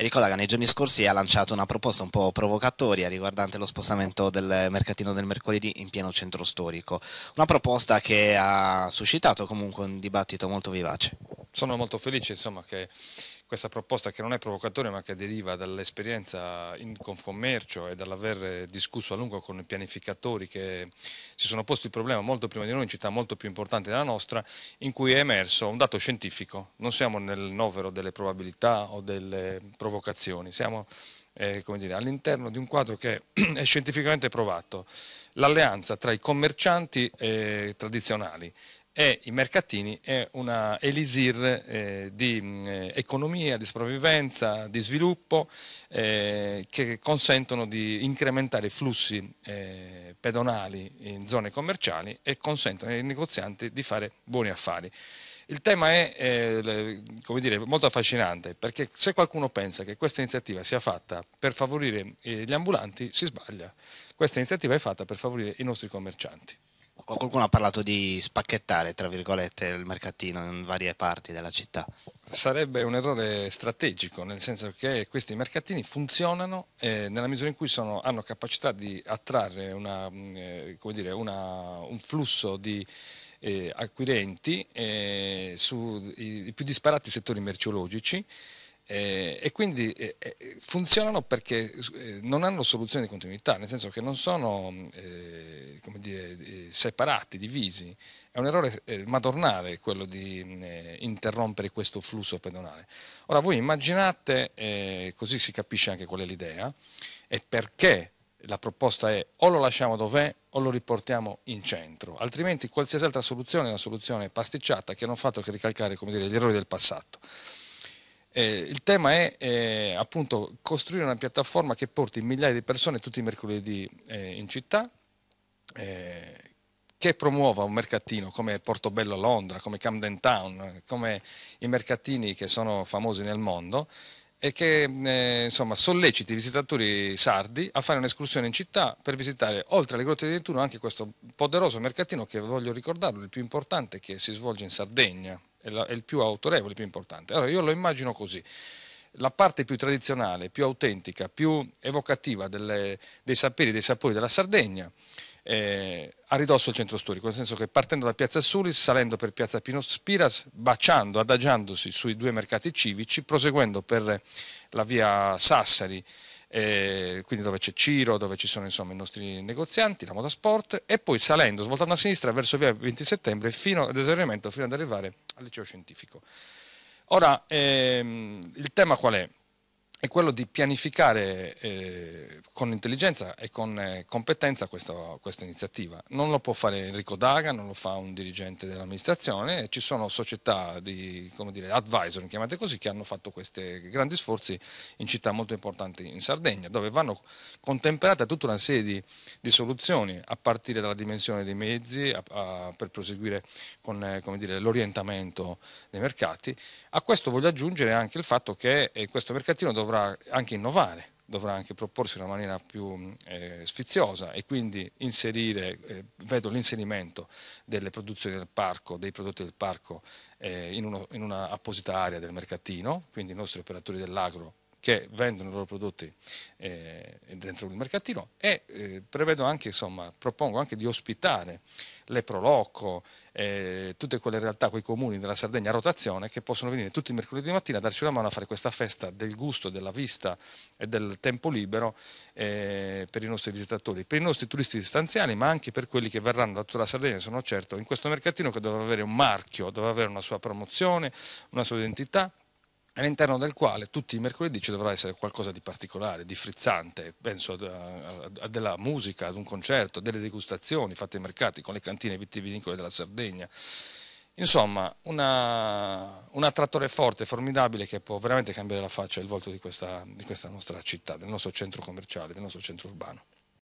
E ricorda che nei giorni scorsi ha lanciato una proposta un po' provocatoria riguardante lo spostamento del mercatino del mercoledì in pieno centro storico. Una proposta che ha suscitato comunque un dibattito molto vivace. Sono molto felice insomma, che questa proposta che non è provocatoria ma che deriva dall'esperienza in Confcommercio e dall'aver discusso a lungo con i pianificatori che si sono posti il problema molto prima di noi in città molto più importante della nostra in cui è emerso un dato scientifico, non siamo nel novero delle probabilità o delle provocazioni, siamo eh, all'interno di un quadro che è scientificamente provato, l'alleanza tra i commercianti eh, tradizionali e i mercatini è una elisir eh, di mh, eh, economia, di sopravvivenza, di sviluppo eh, che consentono di incrementare i flussi eh, pedonali in zone commerciali e consentono ai negozianti di fare buoni affari. Il tema è eh, dire, molto affascinante perché se qualcuno pensa che questa iniziativa sia fatta per favorire eh, gli ambulanti si sbaglia. Questa iniziativa è fatta per favorire i nostri commercianti qualcuno ha parlato di spacchettare, tra virgolette, il mercatino in varie parti della città. Sarebbe un errore strategico, nel senso che questi mercatini funzionano eh, nella misura in cui sono, hanno capacità di attrarre una, eh, dire, una, un flusso di eh, acquirenti eh, sui più disparati settori merceologici. Eh, e quindi eh, eh funzionano perché eh, non hanno soluzione di continuità, nel senso che non sono eh, come dire, separati, divisi. È un errore eh, madornale quello di eh, interrompere questo flusso pedonale. Ora voi immaginate, eh, così si capisce anche qual è l'idea, e perché la proposta è o lo lasciamo dov'è o lo riportiamo in centro, altrimenti qualsiasi altra soluzione è una soluzione pasticciata che non fa altro che ricalcare dire, gli errori del passato. Eh, il tema è eh, appunto costruire una piattaforma che porti migliaia di persone tutti i mercoledì eh, in città, eh, che promuova un mercatino come Portobello a Londra, come Camden Town, come i mercatini che sono famosi nel mondo e che eh, insomma, solleciti i visitatori sardi a fare un'escursione in città per visitare oltre alle grotte di Nettuno anche questo poderoso mercatino che voglio ricordarlo, il più importante che si svolge in Sardegna, è, la, è il più autorevole, il più importante. Allora io lo immagino così la parte più tradizionale, più autentica, più evocativa delle, dei saperi, dei sapori della Sardegna, eh, a ridosso del centro storico, nel senso che partendo da Piazza Sulis, salendo per Piazza Pino Spiras, baciando, adagiandosi sui due mercati civici, proseguendo per la via Sassari, eh, quindi dove c'è Ciro, dove ci sono insomma, i nostri negozianti, la Motorsport, e poi salendo, svoltando a sinistra verso via 20 settembre fino ad esaurimento, fino ad arrivare al liceo scientifico. Ora, ehm, il tema qual è? è quello di pianificare eh, con intelligenza e con eh, competenza questo, questa iniziativa. Non lo può fare Enrico Daga, non lo fa un dirigente dell'amministrazione, ci sono società di dire, advisor, chiamate così, che hanno fatto questi grandi sforzi in città molto importanti in Sardegna, dove vanno contemperate tutta una serie di, di soluzioni, a partire dalla dimensione dei mezzi, a, a, per proseguire con eh, dire, l'orientamento dei mercati. A questo voglio aggiungere anche il fatto che eh, questo mercatino dove dovrà anche innovare, dovrà anche proporsi in una maniera più mm, eh, sfiziosa e quindi inserire, eh, vedo l'inserimento delle produzioni del parco, dei prodotti del parco eh, in, uno, in una apposita area del mercatino, quindi i nostri operatori dell'agro che vendono i loro prodotti eh, dentro il mercatino e eh, prevedo anche, insomma, propongo anche di ospitare le Prolocco, eh, tutte quelle realtà, quei comuni della Sardegna a rotazione che possono venire tutti i mercoledì mattina a darci una mano a fare questa festa del gusto, della vista e del tempo libero eh, per i nostri visitatori, per i nostri turisti distanziali ma anche per quelli che verranno da tutta la Sardegna, sono certo, in questo mercatino che doveva avere un marchio, doveva avere una sua promozione, una sua identità all'interno del quale tutti i mercoledì ci dovrà essere qualcosa di particolare, di frizzante, penso a, a, a della musica, ad un concerto, a delle degustazioni fatte ai mercati con le cantine vitivinicole della Sardegna. Insomma, una, un attrattore forte, formidabile, che può veramente cambiare la faccia e il volto di questa, di questa nostra città, del nostro centro commerciale, del nostro centro urbano.